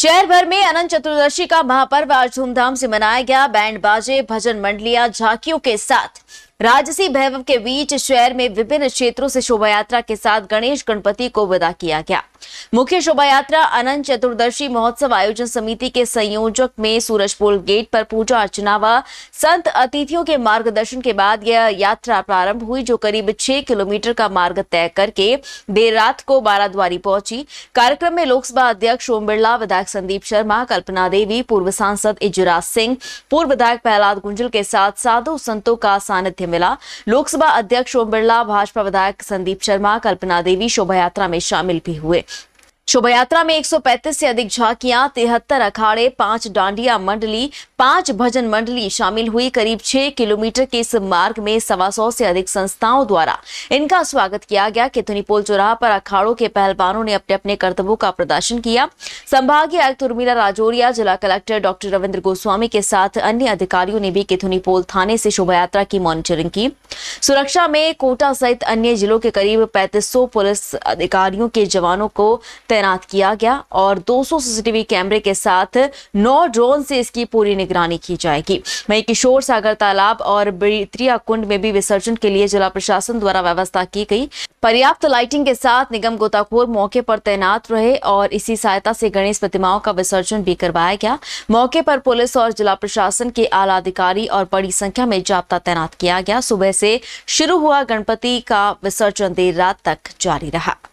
शहर भर में अनंत चतुर्दशी का महापर्व आज धूमधाम से मनाया गया बैंड बाजे भजन मंडलियां झांकियों के साथ राजसी वैभव के बीच शहर में विभिन्न क्षेत्रों से शोभा यात्रा के साथ गणेश गणपति को विदा किया गया मुख्य शोभा यात्रा अनंत चतुर्दशी महोत्सव आयोजन समिति के संयोजक में सूरजपुर गेट पर पूजा अर्चना व संत अतिथियों के मार्गदर्शन के बाद यह यात्रा प्रारंभ हुई जो करीब छह किलोमीटर का मार्ग तय करके देर रात को बाराद्वारी पहुंची कार्यक्रम में लोकसभा अध्यक्ष ओम बिरला विधायक संदीप शर्मा कल्पना देवी पूर्व सांसद इजराज सिंह पूर्व विधायक प्रहलाद गुंजल के साथ साधु संतों का सानिध्य मिला लोकसभा अध्यक्ष ओम बिरला भाजपा विधायक संदीप शर्मा कल्पना देवी शोभा यात्रा में शामिल भी हुए शोभा यात्रा में 135 से अधिक झांकियां तिहत्तर अखाड़े पांच डांडिया मंडली पांच भजन मंडली शामिल हुई करीब छह किलोमीटर के इस मार्ग में सवा सौ से अधिक संस्थाओं द्वारा इनका स्वागत किया गया कितुनी पोल चौराह पर अखाड़ों के पहलवानों ने अपने अपने कर्तव्यों का प्रदर्शन किया संभागीय आयुक्त उर्मिला राजौरिया जिला कलेक्टर डॉक्टर रविन्द्र गोस्वामी के साथ अन्य अधिकारियों ने भी किथुनी पोल थाने से शोभा यात्रा की मॉनिटरिंग की सुरक्षा में कोटा सहित अन्य जिलों के करीब पैंतीस पुलिस अधिकारियों के जवानों को तैनात किया गया और 200 सीसीटीवी कैमरे के साथ नौ ड्रोन से इसकी पूरी निगरानी की जाएगी वही किशोर सागर तालाब और बेत्रिया कुंड में भी विसर्जन के लिए जिला प्रशासन द्वारा व्यवस्था की गई पर्याप्त लाइटिंग के साथ निगम गोताखोर मौके पर तैनात रहे और इसी सहायता से गणेश प्रतिमाओं का विसर्जन भी करवाया गया मौके पर पुलिस और जिला प्रशासन के आला अधिकारी और बड़ी संख्या में जाप्ता तैनात किया गया सुबह से शुरू हुआ गणपति का विसर्जन देर रात तक जारी रहा